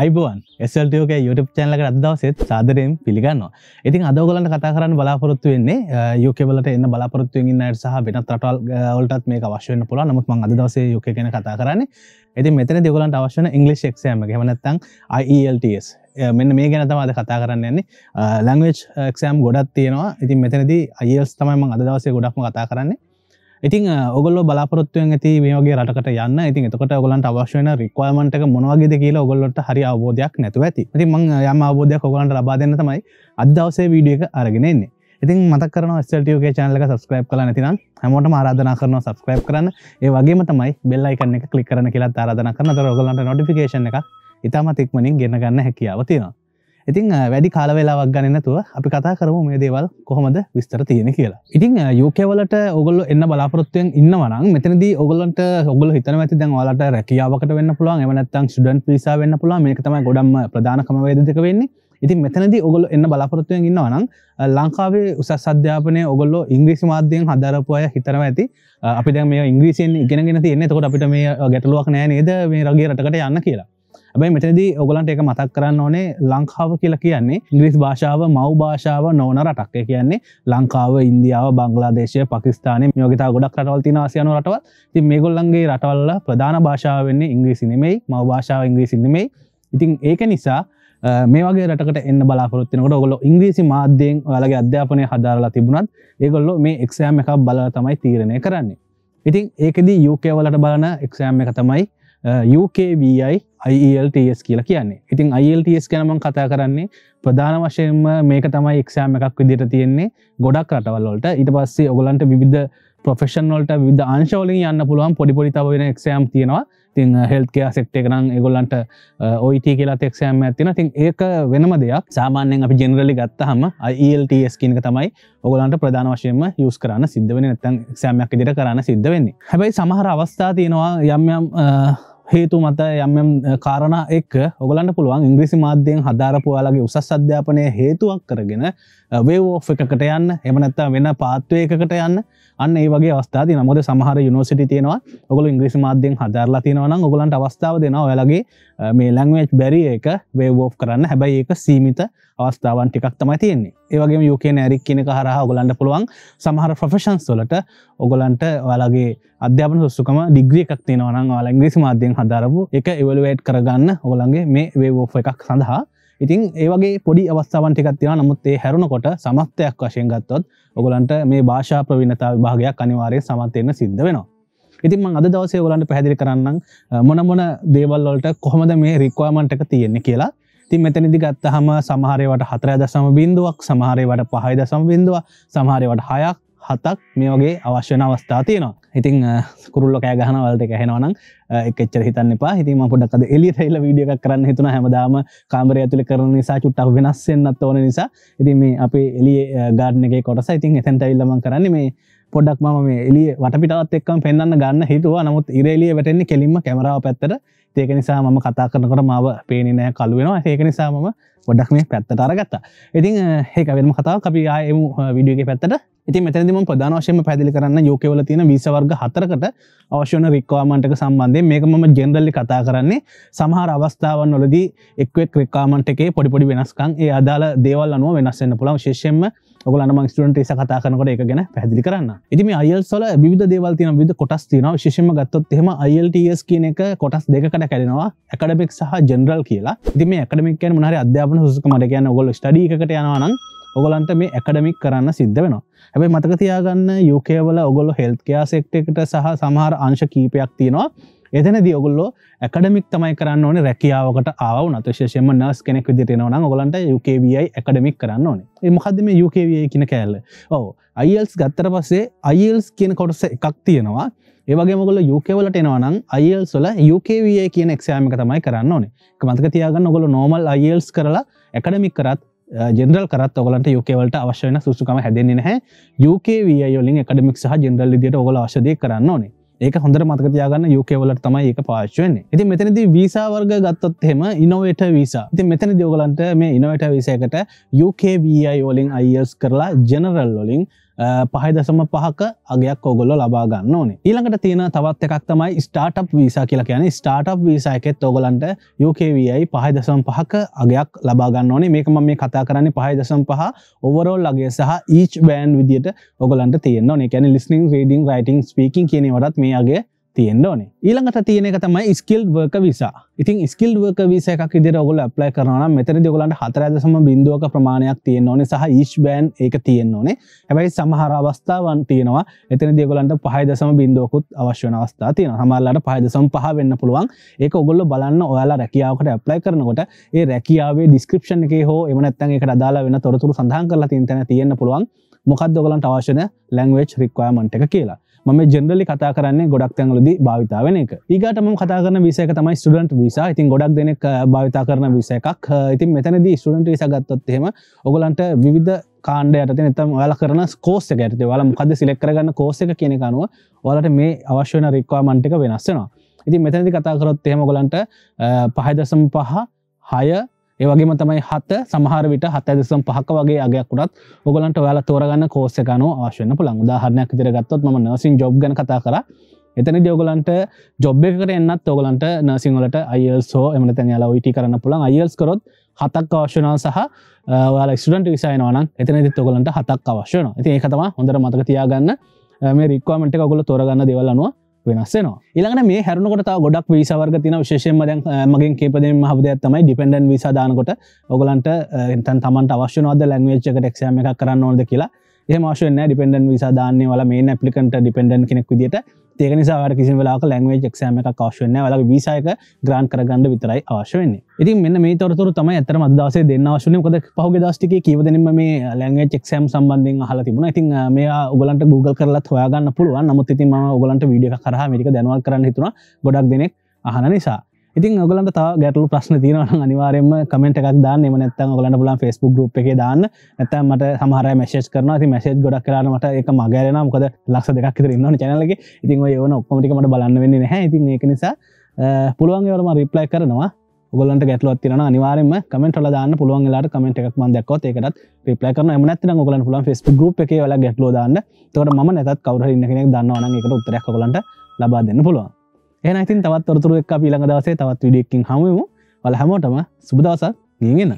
අයිබෝන් ස්ල්ටෝක YouTube චැනලක අදවසෙත් සාදරයෙන් පිළිගන්නවා ඉතින් අදෝගලට කතා කරන්න බලාපොරොත්තු වෙන්නේ යුකවලට එන්න බලාපොරොත්තුවෙන් ඉන්නයට සහ වෙනත් රටල් වලටත් මේ අවශ්‍යවෙන්න පුළ නමුත් මං අදවසේ යුක ගැන කතා කරන්නේ ඉති මෙතන දෙගලන්ට අවශ්‍යන ඉංගලි එක්ෂයම හෙමනත්තං IELTS මෙන්න මේ ගැන තම අද කතා කරන්න යන්නේ ලංවේච් එක්ෂෑම් ගොඩත් තියෙනවා ඉතින් මෙතනදී අයල්ස් e තමයි මං අදවසේ ගොඩක්ම කතා කරන්නේ ඉතින් ඔගොල්ල බලාපොරත්තුවෙන් ඇති මේගේ රටකට යන්න ඉතින් එතකට ඔගලන්ට අවශ්‍යන රික්වමට මොනවගේද කියලා ඔගොල්ලොට හරි අවබෝධයක් නැතුව ඇති ති මං යම අවබෝධයක් ඔගලන්ට ලබාදන්න තමයි අදවසේ වීඩියක අරගෙනෙන්නේ ඉතින් මතක් කරන ස්ටටියෝගේ චනලක සස්ක්‍රප් කල නැතිනම් හැමෝට ආරාධනා කරන සස්ක්‍රප් කරන්න ඒ වගේ තමයි බෙල්ලයිකන්න එක කලික් කරන කියලා ආරාධන කරන තරගලන්ට නොටිකේශන එක ඉතාමත් ඉක්මනින් ගෙනගන්න හැකියාව තියෙනවා ඉතින් වැඩි කාලවෙලාවක් ගණනතුව අපි කතා කරමු මේ දේවල් කොහොමද විස්තර තියෙන කියලා. ඉතින් යෝකවලට ඔගොල්ල එන්න බලාපොරත්තුවෙන් ඉන්නවනම් මෙතනදී ඔගොල්ලන්ට ඔගොල හිතන ඇති දැන් ඔයාලට රැකියාවකට වෙන්න පුළුවන් එමනත්තන් ස්ටඩන්ට් පිසා වෙන්න පුළුවන් මේක තමයි ගොඩම් ප්‍රධාන ක්‍රමවේදක වෙන්නේ. ඉතින් මෙතනදී ඔගොල්ලෝ එන්න බලාපොරොත්තුවෙන් ඉන්නවනම් ලංකාවේ උසස් අධ්‍යාපනය ඔගොල්ලෝ ඉංග්‍රීසි මාධ්‍යයෙන් හදාරපු අය හිතනවා ඇති අපි දැන් මේ ඉංග්‍රීසියෙන් ඉගෙනගෙන තියෙන්නේ එතකොට අපිට මේ ගැටලුවක් නෑ නේද මේ රගේ රටකට යන්න කියලා. ඇබයි මෙතනදී ඔගලන්ට එක මතක් කරන්න ඕනේ ලංකාව කියලා කියන්නේ ඉංග්‍රිස් භාෂාව මව් භාෂාව නොවන රටක්ය කියන්නේ ලංකාව ඉන්දියාව බංගලාදේශය පාකිස්ානය යෝගතා ගොඩක් රටවල්ති ආසියන රටවල් ති මේ ගොල්ලන්ගේ රටවල්ල ප්‍රධාන භාෂාවන්නේ ඉංග්‍රීසිනෙමයි මව භාෂාව ඉංග්‍රීසින්නෙමයි ඉතින් ඒක නිසා මේ වගේ රටකට එන්න බලාපොරත්තිනකට ඔගොල ඉංග්‍රීසි මාධ්‍යයෙන් ඔයාලගේ අධ්‍යාපනය හදාරලා තිබුණත් ඒගොල්ලො මේ එක්ෂෑම් එකක් බල තමයි තීරණය කරන්නේ ඉතින් ඒකෙදී යුකේවලට බලන එක්ෂෑම් එක තමයි UKVI IELTS කියලා කියන්නේ ඉතින් IELTS ගැනම කතා කරන්නේ ප්‍රධාන වශයෙන්ම මේක තමයි එක්ෂෑම එකක් විදිට තියෙන්නේ ගොඩක් රටවල්ලට ඉට පස්සේ ඔගලන්ට විධ ප්‍රෆෙෂන්වලට විද අංශවලින් යන්න පුළුවන් පොඩිපොඩිතාව වෙන එක්ෂෑම් තියෙනවා තින් හෙල්කයා සෙක්ට එකනම් එගොල්ලන්ට ඔයිට e කියලා තෙක්ෂෑම ඇතින තින් ඒක වෙනම දෙයක් සාමාන්‍යෙන් අපි ජෙනරලි ගත්ත හම IELTS කියනක තමයි ඔගලන්ට ප්‍රධාන වශයෙන්ම යස් කරන්න සිද්ධ වෙන නැතන් එක්ෂෑමයක් ඉදිට කරන්න සිද්ධ වෙන්නේ හැබයි සමහර අවස්ථා තියෙනවා යම්යම් හේතු මත යම්යම් කාරණ එක් ඔගලන්න පුළුවන් ඉංග්‍රීසි මාධ්‍යයෙන් හදාරපුයාලගේ උසස් අධ්‍යාපනය හේතුවක් කරගෙන වේෝ එකකට යන්න එමනැත්තා වෙන පාත්වයකට යන්න අන්න ඒ වගේ අවස්ථාද නමුද සහර යුනිසිටි තියෙනවා ඔගල ඉංග්‍රිසි මාධ්‍යෙන් හදරලා තියෙනවන ඔගලන්ට අවස්ථාව දෙනවා ඔයාලගේ මේ ලංවේච් බැරි එක වේවෝ් කරන්න හැබැයි ඒක සීමිත අවස්ථාවන් ටිකක් තමයි තියෙන්නේ ඒවගේ යුක නැරික් කියනක හරහ ඔගලන්ට පුළුවන් සමහර ප්‍රෆෙෂන්ස් වලට ඔගලන්ට ඔයාලගේ අධ්‍යාපන සුස්සකම ඩිග්‍රිය එකක් තියෙනවන ඔයාල ඉංග්‍රිසි මාධ්‍යෙන් හදරපු එක එවලුවේට් කරගන්න ඔගලන්ගේ මේ වේවෝ් එකක් සඳහා ඉතින් ඒවගේ පොඩි අවස්ථාවන් ටිකත්තිවා නමුත් ඒ හැරුණකොට සමස්තයක් වශයෙන් ගත්තොත් ඔගොලන්ට මේ භාෂා ප්‍රවිණතාව විභාගයක් අනිවාරය සමත්වයන්න සිද්ධ වෙනවා ඉතින් අද දවසේ ඔලන්ට පැදිලි කරන්න මොනමොන දේවල්වලට කොහොමද මේ රික්වාමන්ට එක තියෙන්නේ කියලා ති මෙතැනිදි ගත්තහම සමහරයවට හතරය දසම බින්දුවක් සමහරයවට පහයි දසම් බින්දුව සමහරයවට හයක් හතක් මේ වගේ අවශ්‍යන අවස්ථා තියෙනවා ඉතින් කුරල්ල කෑ ගහන වලට කැහෙනවනම් එකච්චර හිතන්න එපා හිතීම පොඩක්ද එලි හෙල්ල විඩිය එකක් කරන්න හිතුන හැමදාම කාමරය ඇතුළි කරන නිසා චුට්ටක් වෙනස්සෙන්න්නත් ඕන නිසා ඉතින් මේ අපි එලි ගාඩනගේ කොටස ඉතින් එතැන්ට ඉල්ලම කරන්න මේ පොඩක් ම මේ එලිය වටපිටත් එක්කම් පෙන්න්න ගන්න හිතුවා නමුත් ඉරේලිය වැටෙන්නේ කෙලින්ම කැමරාව පැත්තට ඒක නිසා මම කතා කරනකට මාව පේනනෑ කල්ුවෙනවා ඒක නිසා මම ගොඩක් මේ පැත්තට අරගත්තා ඉතින් ඒක වෙනම කතාව අපි ආයම විඩියගේ පැත්තට ඉති මෙතැදිම ප්‍රධානශයම පැදිලි කරන්න යෝකවල තියෙන විසවර්ග හතරකට අවශ්‍යන රික්වාමන්ටක සම්බන්ධය මේක මම ජෙන්දල්ලි කතා කරන්නේ සමහර අවස්ථාවන් නොලදී එක්වෙක් ක්‍රිකාමන්ට එකේ පොඩිපොඩි වෙනස්කං ඒ අදාල දේවල් අනුව වෙනස්සන්න පුළන් ශේෂයෙන්ම ඔගලන්ම ස්ටන්ට ස කතා කනකොට එක ගැන පැදිලි කරන්න ඉතිම අයල් සොල විධ දේවල් තින විධ කොටස් තින ශෂම ගත්තොත් එෙම අයිල්ටස් කියන එක කොටස් දෙකට කැරෙනවා එකඩමෙක් සහ ජෙනරල් කියලා දිම එකඩමික මනහර අධ්‍යාපන හුසකමට කියන්න ඔගොල ටඩිකට යනවානම් ඔගලන්ට මේ ඇකඩමික් කරන්න සිද්ධ වෙනවා ඇැබයි මතක තියාගන්න යුකේවල ඔගොල හෙල්කයා සෙක්ටෙකට සහ සමහර අංශ කීපයක් තියෙනවා එතන දියගොල්ලෝ එකඩමික් තමයි කරන්න ඕන රැකියාවකට ආව නතුශේෂම නර්ස් කෙනෙක් විදිරෙනවන ගොලන්ට යුකවයි එකඩමික් කරන්න ඕනේ මහදම යුකවයි කියන කෑල්ල ඕ අයිල්ස් ගත්තර පස්සේ අයිල්ස් කියන කොටස එකක් තියෙනවා ඒවගේ මොගල යුකවලට එනවනම් අයිල් සොල යුකවයි කියන එක්ෂෑමික තමයි කරන්න ඕනේ මතක තියාගන්න ඔගොල නෝමල් අයිල්ස් කරලා එකඩමික් කරත් ජෙනරල් කරත් ඔගලට යුකවලට අවශ්‍යන සුසුකම හැදෙන්නේ නැහැ යුකවයලින් එකඩමික් සහ ජෙනරල් දිට ඔගල අවශදය කරන්න ඕනේ ඒක හොඳ මතකතියාගන්න යුකවලට තමයි ඒක පාශ්වන්නේ ඉති මෙතනද වීසා වර්ග ගත්තොත්හෙම ඉනොවට වීසා ති මෙතන දෝගලන්ට මේ ඉනොවට විසයකට යුකBI ෝලින් අයිස් කරලා ජනරල් ොලින් පහයි දසම පහක අගයක් ඔගොල්ල ලබාගන්න ඕනේ ඊළඟට තියෙන තවත් එකක් තමයි ස්ටාටප් වීසා කියලා කියන ස්ටාටප් වීසා එකෙත් ඔගොලන්ට යුකවයි පහයි දසම් පහක අගයක් ලබාගන්න ඕනේ මේක ම මේ කතා කරන්නේ පහයි දසම් පහ ඔවරෝල් අගේ සහ ඊච් බෑන් විදිට ඔගලන්ට තියෙන්න්න ඕනේ කැන ලිස්නිින් රඩින් රයිටන් ස්පීකින් කියනවටත් මේගේ තියෙන්න්න ඕනේ ඊළඟට තියෙන එක තමයි ස්කිල් වර්ක විසා ඉතින් ස්කිල් වර්ක විසයක් ඉදිර ඔගොල ප්ලයි කරන මෙතර දෙගලන්ට හතරදසම බින්දුවක ප්‍රමාණයක් තියෙන ඕනේ සහ ඊශ් බෑන් එක තියෙන්න්න ඕනේ හැබැයි සමහර අවස්ථාවන් තියෙනවා එතන දෙගලන්ට පහදසම බින්දුවකුත් අවශ්‍යන අවස්ථා තියෙන හමල්ලට පහදසම් පහ වෙන්න පුළුවන් ඒක ඔගොල්ල බලන්න ඔයාලා රැකියාවට ඇප්ලයි කරනකොට ඒ රැකියාවේ ඩිස්ක්‍රපෂන් එක හෝ එමනත්තන් එක දාලා වෙන තොරතුරු සඳහන් කරලා තින්තන තියෙන්න්න පුළුවන් මොකක්දගලන්ට අවශ්‍යන ලැංවේච් රික්වයමට එක කියලා ම ජෙනරලි කතා කරන්නේ ගොඩක් තැන්ලද භාවිතාවෙන එක ඒගටම කතා කරන විසයක තමයි ස්ටඩන්ට විසා ඉතින් ගොඩක් දෙනෙක් භාවිතා කරන විසය එකක් ඉතින් මෙතැනද ස්ටඩන්ට විසගත්තොත්හෙම ඔගලන්ට විධ කාණ්ඩයට නතම් ඔයාල කරන කෝස්ස ඇත වලම කද සිලෙක් කරගන්න කෝස එක කියනෙ අනුව ඔලට මේ අවශ්‍යන රික්වාමන්ටික වෙනස්සෙනවා ඉතින් මෙතැදි කතා කරොත් එහෙම ගොලන්ට පහදසම් පහ හය ඒවගේම තමයි හත සමහර විට හත දෙසම් පහක වගේ අගයක්කුටත් ඔගලන්ට ඔයාල තෝරගන්න කෝස්සකන අවශ්‍යන පුළන් උදාහරණයක් දිරගත්තොත් ම නසින් ජොබ් ගන කතා කර එතන දෝගලන්ට ජොබ් එකට එන්නත් ඔගලන්ට නසිංහලට අයිල් සෝ එමට තැන් යාලා යිට e කරන්න පුළන් අයිල්ස් කරොත් හතක් අවශ්‍යනාව සහ ඔයාල ස්ටඩට විසායනවන එතන දිත් ඔගලන්ට හතක් අවශ්‍යන ඇති ඒ තම හොඳර මතක තියාගන්න මේ රික්වාමට ගොල තෝරගන්න දෙවල්ලනවා වෙනස්සනවා ඉළඟට මේ හැරුණකොට ගොඩක් විසාවර්ග තින විශේෂෙන් දැන් මගේ කේපදෙන් හබදයක් තමයි ඩිපෙන්ඩන් විසාදානකොට ඔගලන්ට එතන් තමන්ට අවශ්‍යනවද ලැංවේච්චකට එක්ෂම එක කරන්න ඕොද කියලා ඒ මාශයෙන් ඩිපෙන්ඩන් විසාධානය වල මේ පපලිකට ඩිපෙන්ඩන් කෙනෙක් විදිට ඒක නිසාට කිසි වෙලාක ලැංවේජ් එක්ෂෑම එක කාශවන්න වලගේ විසායක ග්‍රාන් කරගන්න විතරයි ආශවන්නේ ඉති මෙන්න මේ තොරතුර තම ඇතර අදදාස දෙන්න වශනය කොද පහුග දස්ටික කියවදනම මේ ලැංගේ චෙක්ෂෑම් සම්බන්ධෙන් හල තිබුණ ඉතින් මේ ඔගලන්ට Google කරලා හොයාගන්න පුළුවන් නමුත් ඉතිම ඔගලන්ට විඩිය කරහ මික දැනවා කරන්න හිතුන ගොඩක් දෙනෙක් අහන නිසා ඉතින් ඔගලන්ට තව ගැටලු ප්‍රශ්න තියෙනවා අනිවාර්යෙන්ම කමෙන්ට් එකක් දාන්න එහෙම නැත්නම් ඔයගලන්ට පුළුවන් Facebook group එකේ දාන්න නැත්නම් මට සමහර අය මැසේජ් කරනවා ඉතින් මැසේජ් ගොඩක් වෙලාවට මට ඒක මගහැරෙනවා මොකද ලක්ෂ දෙකක් විතර ඉන්නවනේ channel එකේ ඉතින් ඔය ඒවන ඔක්කොම ටික මට බලන්න වෙන්නේ නැහැ ඉතින් ඒක නිසා පුළුවන් ඒවට මම reply කරනවා ඔගලන්ට ගැටලුවක් තියෙනවා අනිවාර්යෙන්ම කමෙන්ට් වල දාන්න පුළුවන් වෙලාවට කමෙන්ට් එකක් මම දැක්කොත් ඒකටත් reply කරනවා එහෙම නැත්නම් ඔයගලන්ට පුළුවන් Facebook group එකේ ඔයාලා ගැටලුව දාන්න එතකොට මම නැතත් කවුරු හරි ඉන්න කෙනෙක් දන්නවා නම් ඒකට උත්තරයක් ඔයගලන්ට ලබා දෙන්න පුළුවන් එන ඉතින් තවත් තොරතුරුවක් අපි ළඟ දවසේ තවත් විඩියක්කින් හමුවමු වල හැමෝටම සුබදවසක් නියගෙන